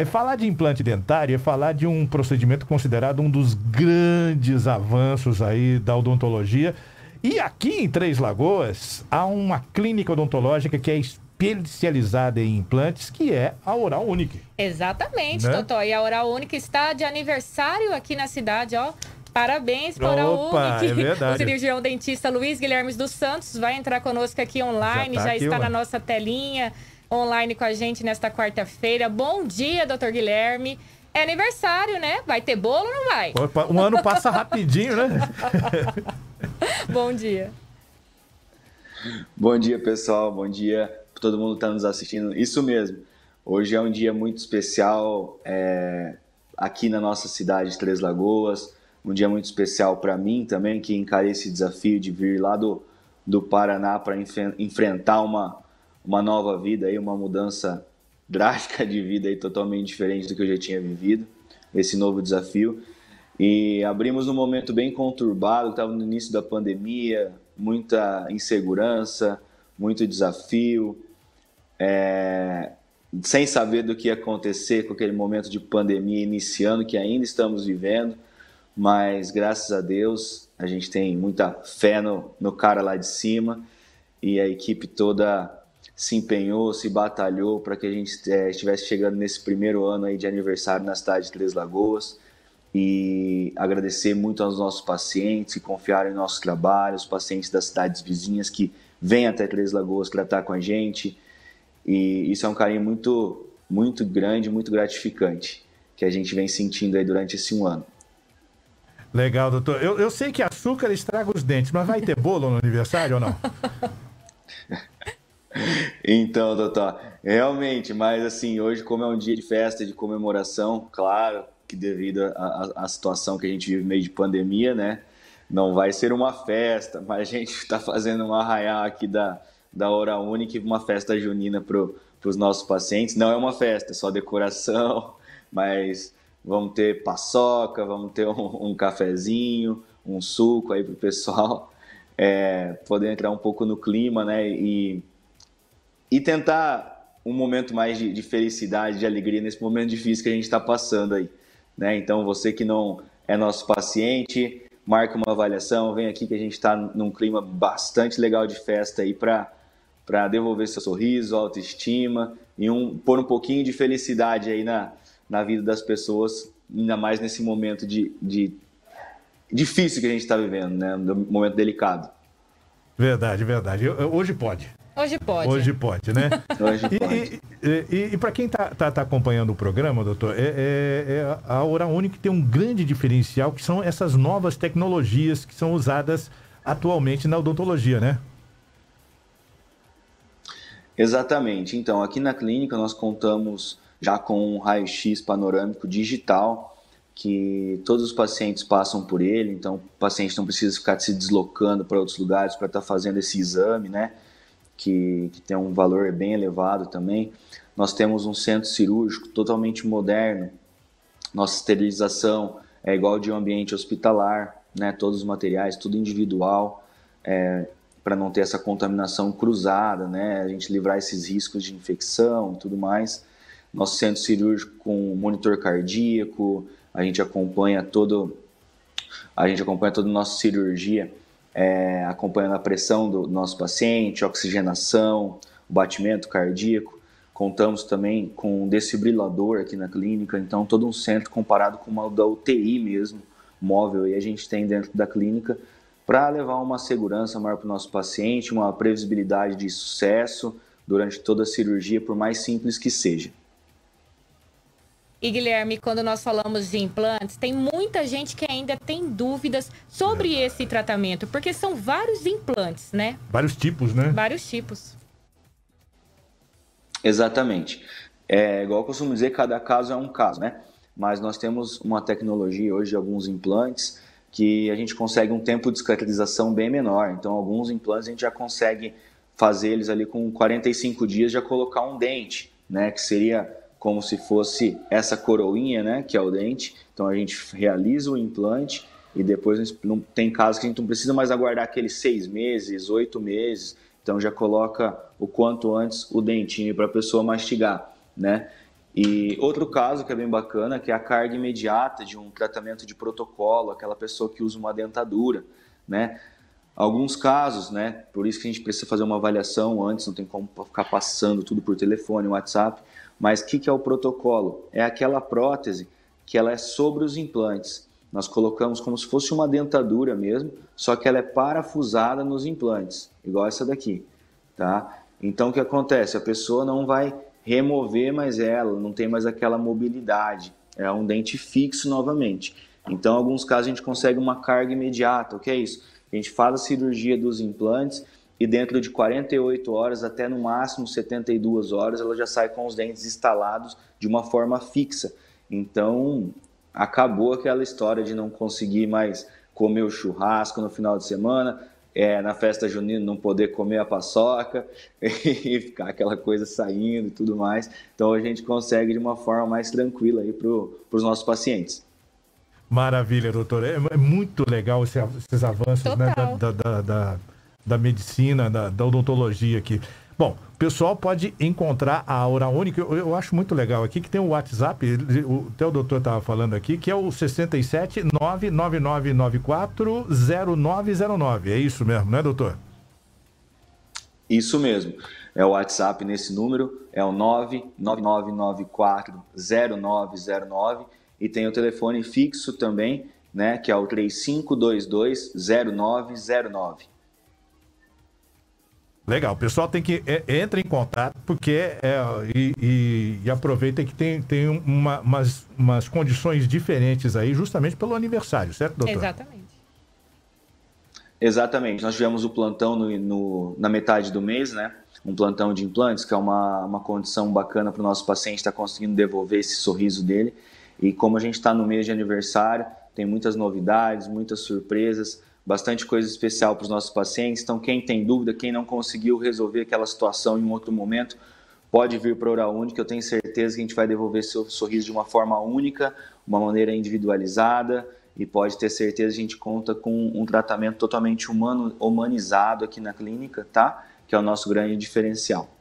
É falar de implante dentário é falar de um procedimento considerado um dos grandes avanços aí da odontologia. E aqui em Três Lagoas há uma clínica odontológica que é especializada em implantes, que é a Oral Unique. Exatamente, né? Totó. E a Oral Unique está de aniversário aqui na cidade, ó. Parabéns para Opa, o UNIC. É o cirurgião dentista Luiz Guilhermes dos Santos vai entrar conosco aqui online, já, tá já aqui, está mano. na nossa telinha online com a gente nesta quarta-feira. Bom dia, doutor Guilherme. É aniversário, né? Vai ter bolo ou não vai? Um ano passa rapidinho, né? Bom dia. Bom dia, pessoal. Bom dia para todo mundo que está nos assistindo. Isso mesmo. Hoje é um dia muito especial é, aqui na nossa cidade de Três Lagoas. Um dia muito especial para mim também, que encarei esse desafio de vir lá do, do Paraná para enfrentar uma, uma nova vida aí, uma mudança drástica de vida aí, totalmente diferente do que eu já tinha vivido, esse novo desafio. E abrimos num momento bem conturbado, estava no início da pandemia, muita insegurança, muito desafio, é, sem saber do que ia acontecer com aquele momento de pandemia iniciando que ainda estamos vivendo, mas graças a Deus a gente tem muita fé no, no cara lá de cima e a equipe toda se empenhou, se batalhou para que a gente é, estivesse chegando nesse primeiro ano aí de aniversário na cidade de Três Lagoas e agradecer muito aos nossos pacientes que confiaram em nosso trabalho, os pacientes das cidades vizinhas que vêm até Três Lagoas tratar com a gente e isso é um carinho muito muito grande, muito gratificante que a gente vem sentindo aí durante esse um ano. Legal, doutor. Eu, eu sei que açúcar estraga os dentes, mas vai ter bolo no aniversário ou não? Então, Totó, realmente, mas assim, hoje, como é um dia de festa, de comemoração, claro que devido à situação que a gente vive meio de pandemia, né? Não vai ser uma festa, mas a gente está fazendo um arraial aqui da, da Hora Única, uma festa junina para os nossos pacientes. Não é uma festa, é só decoração, mas vamos ter paçoca, vamos ter um, um cafezinho, um suco aí para o pessoal é, poder entrar um pouco no clima, né? E e tentar um momento mais de, de felicidade, de alegria nesse momento difícil que a gente está passando aí. Né? Então, você que não é nosso paciente, marca uma avaliação, vem aqui que a gente está num clima bastante legal de festa aí para para devolver seu sorriso, autoestima e um pôr um pouquinho de felicidade aí na, na vida das pessoas, ainda mais nesse momento de, de difícil que a gente está vivendo, né? Um momento delicado. Verdade, verdade. Eu, eu, hoje pode. Hoje pode. Hoje pode, né? Hoje e, pode. E, e, e para quem está tá, tá acompanhando o programa, doutor, é, é, é a Hora Única tem um grande diferencial, que são essas novas tecnologias que são usadas atualmente na odontologia, né? Exatamente. Então, aqui na clínica nós contamos já com um raio-x panorâmico digital, que todos os pacientes passam por ele, então o paciente não precisa ficar se deslocando para outros lugares para estar tá fazendo esse exame, né? que, que tem um valor bem elevado também. Nós temos um centro cirúrgico totalmente moderno, nossa esterilização é igual de um ambiente hospitalar, né? todos os materiais, tudo individual, é, para não ter essa contaminação cruzada, né? a gente livrar esses riscos de infecção e tudo mais. Nosso centro cirúrgico com monitor cardíaco, a gente acompanha todo a gente acompanha toda a nossa cirurgia é, acompanhando a pressão do nosso paciente, oxigenação, batimento cardíaco. Contamos também com um desfibrilador aqui na clínica, então todo um centro comparado com uma da UTI mesmo, móvel, e a gente tem dentro da clínica para levar uma segurança maior para o nosso paciente, uma previsibilidade de sucesso durante toda a cirurgia, por mais simples que seja. E Guilherme, quando nós falamos de implantes, tem muita gente que ainda tem dúvidas sobre é. esse tratamento, porque são vários implantes, né? Vários tipos, né? Vários tipos. Exatamente. É, igual eu costumo dizer, cada caso é um caso, né? Mas nós temos uma tecnologia hoje de alguns implantes que a gente consegue um tempo de cicatrização bem menor. Então, alguns implantes a gente já consegue fazer eles ali com 45 dias, já colocar um dente, né? Que seria como se fosse essa coroinha, né, que é o dente. Então a gente realiza o implante e depois não tem casos que a gente não precisa mais aguardar aqueles seis meses, oito meses. Então já coloca o quanto antes o dentinho para a pessoa mastigar, né? E outro caso que é bem bacana que é a carga imediata de um tratamento de protocolo, aquela pessoa que usa uma dentadura, né? Alguns casos, né? Por isso que a gente precisa fazer uma avaliação antes, não tem como ficar passando tudo por telefone, WhatsApp. Mas o que, que é o protocolo? É aquela prótese que ela é sobre os implantes. Nós colocamos como se fosse uma dentadura mesmo, só que ela é parafusada nos implantes, igual essa daqui, tá? Então o que acontece? A pessoa não vai remover mais ela, não tem mais aquela mobilidade, é um dente fixo novamente. Então, em alguns casos, a gente consegue uma carga imediata. O que é isso? A gente faz a cirurgia dos implantes e dentro de 48 horas, até no máximo 72 horas, ela já sai com os dentes instalados de uma forma fixa. Então, acabou aquela história de não conseguir mais comer o churrasco no final de semana, é, na festa junina não poder comer a paçoca e ficar aquela coisa saindo e tudo mais. Então a gente consegue de uma forma mais tranquila aí para os nossos pacientes. Maravilha, doutor. É, é muito legal esse, esses avanços né, da, da, da, da, medicina, da, da odontologia aqui. Bom, o pessoal pode encontrar a Aura Única. Eu, eu, acho muito legal aqui que tem o WhatsApp, o, até o doutor estava falando aqui, que é o 67 0909 É isso mesmo, né, doutor? Isso mesmo. É o WhatsApp nesse número, é o 999940909 e tem o telefone fixo também, né, que é o 0909. Legal, o pessoal tem que é, entra em contato porque é, e, e, e aproveita que tem, tem uma, umas, umas condições diferentes aí justamente pelo aniversário, certo, doutor? Exatamente. Exatamente. Nós tivemos o plantão no, no, na metade do mês, né? Um plantão de implantes, que é uma, uma condição bacana para o nosso paciente estar tá conseguindo devolver esse sorriso dele. E como a gente está no mês de aniversário, tem muitas novidades, muitas surpresas, bastante coisa especial para os nossos pacientes. Então, quem tem dúvida, quem não conseguiu resolver aquela situação em um outro momento, pode vir para a Oraúne, que eu tenho certeza que a gente vai devolver seu sorriso de uma forma única, uma maneira individualizada e pode ter certeza que a gente conta com um tratamento totalmente humano, humanizado aqui na clínica, tá? Que é o nosso grande diferencial.